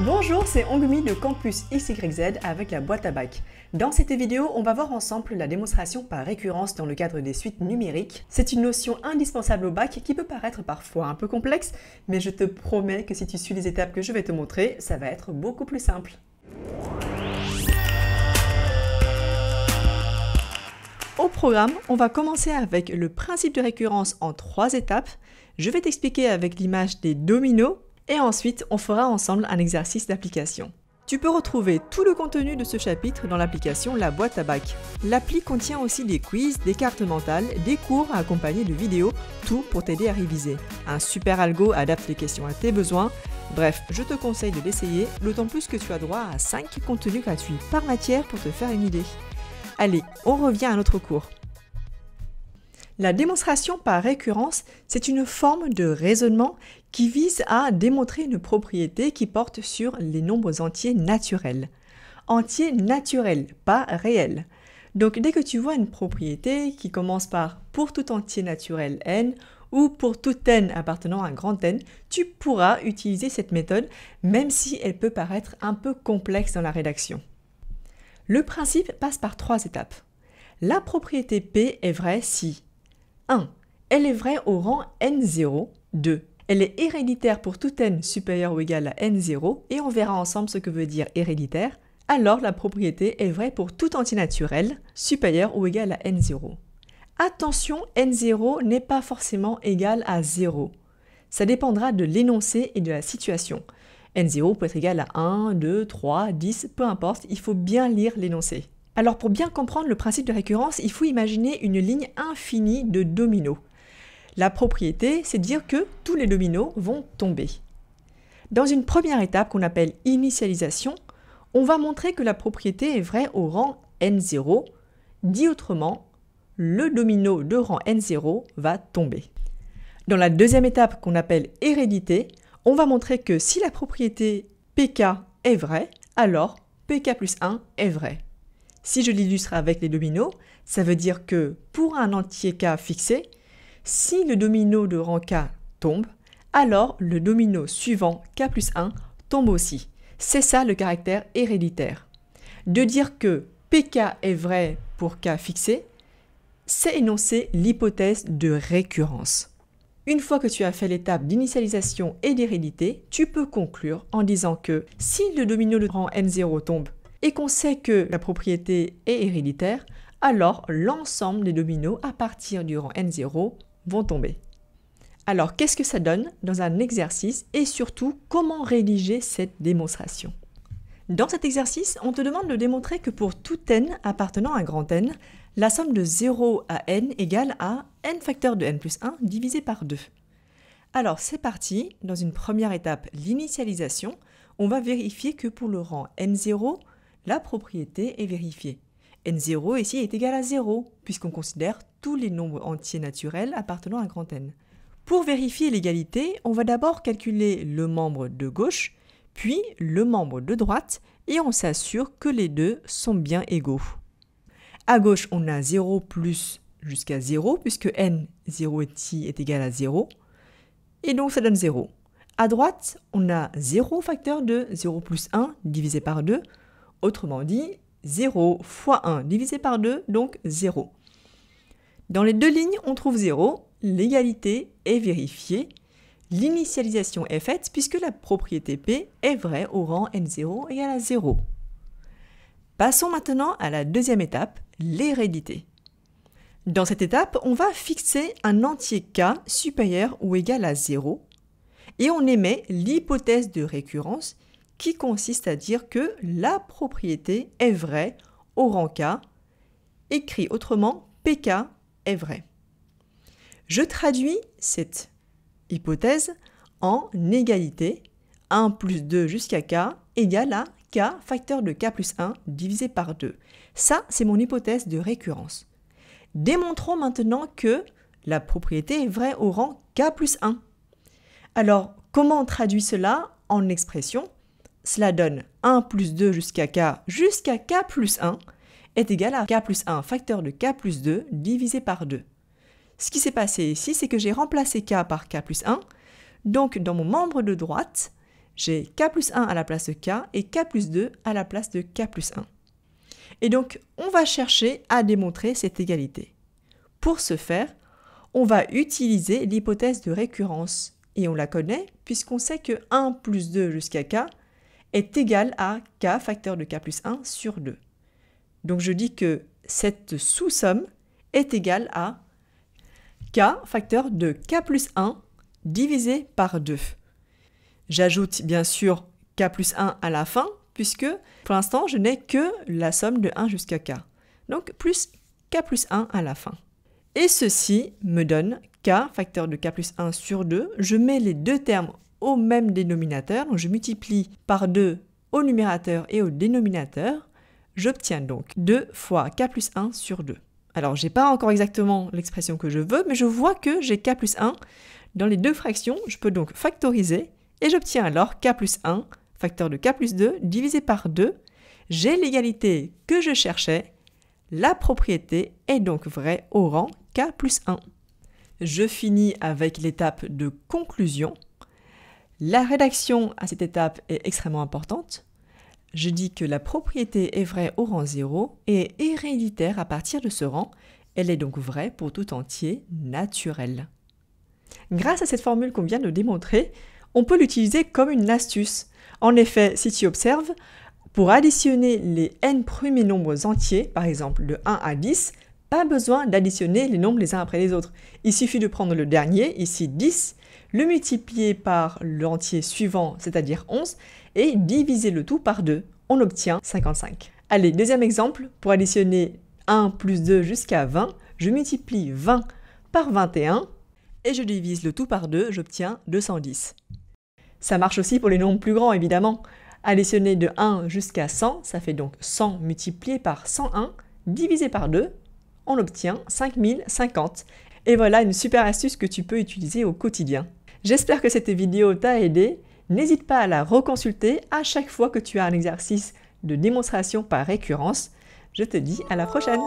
Bonjour, c'est Ongumi de Campus XYZ avec la boîte à bac. Dans cette vidéo, on va voir ensemble la démonstration par récurrence dans le cadre des suites numériques. C'est une notion indispensable au bac qui peut paraître parfois un peu complexe, mais je te promets que si tu suis les étapes que je vais te montrer, ça va être beaucoup plus simple. Au programme, on va commencer avec le principe de récurrence en trois étapes. Je vais t'expliquer avec l'image des dominos et ensuite on fera ensemble un exercice d'application. Tu peux retrouver tout le contenu de ce chapitre dans l'application La Boîte à Bac. L'appli contient aussi des quiz, des cartes mentales, des cours accompagnés de vidéos, tout pour t'aider à réviser. Un super algo adapte les questions à tes besoins. Bref, je te conseille de l'essayer, d'autant plus que tu as droit à 5 contenus gratuits par matière pour te faire une idée. Allez, on revient à notre cours. La démonstration par récurrence, c'est une forme de raisonnement qui vise à démontrer une propriété qui porte sur les nombres entiers naturels. Entiers naturels, pas réels. Donc dès que tu vois une propriété qui commence par pour tout entier naturel n ou pour tout n appartenant à grand n, tu pourras utiliser cette méthode même si elle peut paraître un peu complexe dans la rédaction. Le principe passe par trois étapes. La propriété P est vraie si 1. Elle est vraie au rang n0. 2. Elle est héréditaire pour tout n supérieur ou égal à n0 et on verra ensemble ce que veut dire héréditaire. Alors la propriété est vraie pour tout antinaturel supérieur ou égal à n0. Attention, n0 n'est pas forcément égal à 0. Ça dépendra de l'énoncé et de la situation. n0 peut être égal à 1, 2, 3, 10, peu importe, il faut bien lire l'énoncé. Alors pour bien comprendre le principe de récurrence, il faut imaginer une ligne infinie de dominos. La propriété, c'est dire que tous les dominos vont tomber. Dans une première étape qu'on appelle initialisation, on va montrer que la propriété est vraie au rang n0. Dit autrement, le domino de rang n0 va tomber. Dans la deuxième étape qu'on appelle hérédité, on va montrer que si la propriété pk est vraie, alors pk plus 1 est vraie. Si je l'illustre avec les dominos, ça veut dire que pour un entier K fixé, si le domino de rang K tombe, alors le domino suivant K plus 1 tombe aussi. C'est ça le caractère héréditaire. De dire que PK est vrai pour K fixé, c'est énoncer l'hypothèse de récurrence. Une fois que tu as fait l'étape d'initialisation et d'hérédité, tu peux conclure en disant que si le domino de rang m 0 tombe, et qu'on sait que la propriété est héréditaire, alors l'ensemble des dominos à partir du rang N0 vont tomber. Alors qu'est-ce que ça donne dans un exercice et surtout comment rédiger cette démonstration Dans cet exercice, on te demande de démontrer que pour tout n appartenant à grand n, la somme de 0 à n égale à n facteur de n plus 1 divisé par 2. Alors c'est parti, dans une première étape, l'initialisation, on va vérifier que pour le rang n0, la propriété est vérifiée. n0 ici est égal à 0, puisqu'on considère tous les nombres entiers naturels appartenant à grand n. Pour vérifier l'égalité, on va d'abord calculer le membre de gauche, puis le membre de droite, et on s'assure que les deux sont bien égaux. À gauche, on a 0 plus jusqu'à 0, puisque n, 0 ici est égal à 0. Et donc, ça donne 0. À droite, on a 0 facteur de 0 plus 1 divisé par 2, Autrement dit, 0 fois 1 divisé par 2, donc 0. Dans les deux lignes, on trouve 0, l'égalité est vérifiée, l'initialisation est faite puisque la propriété P est vraie au rang n0 égale à 0. Passons maintenant à la deuxième étape, l'hérédité. Dans cette étape, on va fixer un entier K supérieur ou égal à 0 et on émet l'hypothèse de récurrence qui consiste à dire que la propriété est vraie au rang K, écrit autrement PK est vrai. Je traduis cette hypothèse en égalité 1 plus 2 jusqu'à K égale à K facteur de K plus 1 divisé par 2. Ça, c'est mon hypothèse de récurrence. Démontrons maintenant que la propriété est vraie au rang K plus 1. Alors, comment on traduit cela en expression cela donne 1 plus 2 jusqu'à k jusqu'à k plus 1 est égal à k plus 1 facteur de k plus 2 divisé par 2. Ce qui s'est passé ici, c'est que j'ai remplacé k par k plus 1. Donc dans mon membre de droite, j'ai k plus 1 à la place de k et k plus 2 à la place de k plus 1. Et donc on va chercher à démontrer cette égalité. Pour ce faire, on va utiliser l'hypothèse de récurrence. Et on la connaît puisqu'on sait que 1 plus 2 jusqu'à k est égal à k facteur de k plus 1 sur 2. Donc je dis que cette sous-somme est égale à k facteur de k plus 1 divisé par 2. J'ajoute bien sûr k plus 1 à la fin, puisque pour l'instant je n'ai que la somme de 1 jusqu'à k. Donc plus k plus 1 à la fin. Et ceci me donne k facteur de k plus 1 sur 2. Je mets les deux termes même dénominateur, donc je multiplie par 2 au numérateur et au dénominateur, j'obtiens donc 2 fois k plus 1 sur 2. Alors, n'ai pas encore exactement l'expression que je veux, mais je vois que j'ai k plus 1 dans les deux fractions. Je peux donc factoriser et j'obtiens alors k plus 1, facteur de k plus 2, divisé par 2. J'ai l'égalité que je cherchais. La propriété est donc vraie au rang k plus 1. Je finis avec l'étape de conclusion. La rédaction à cette étape est extrêmement importante. Je dis que la propriété est vraie au rang 0 et héréditaire à partir de ce rang. Elle est donc vraie pour tout entier naturel. Grâce à cette formule qu'on vient de démontrer, on peut l'utiliser comme une astuce. En effet, si tu observes, pour additionner les n premiers nombres entiers, par exemple de 1 à 10, pas besoin d'additionner les nombres les uns après les autres. Il suffit de prendre le dernier, ici 10, le multiplier par l'entier suivant, c'est-à-dire 11, et diviser le tout par 2. On obtient 55. Allez, deuxième exemple, pour additionner 1 plus 2 jusqu'à 20, je multiplie 20 par 21 et je divise le tout par 2, j'obtiens 210. Ça marche aussi pour les nombres plus grands, évidemment. Additionner de 1 jusqu'à 100, ça fait donc 100 multiplié par 101, divisé par 2, on obtient 5050. Et voilà une super astuce que tu peux utiliser au quotidien. J'espère que cette vidéo t'a aidé. N'hésite pas à la reconsulter à chaque fois que tu as un exercice de démonstration par récurrence. Je te dis à la prochaine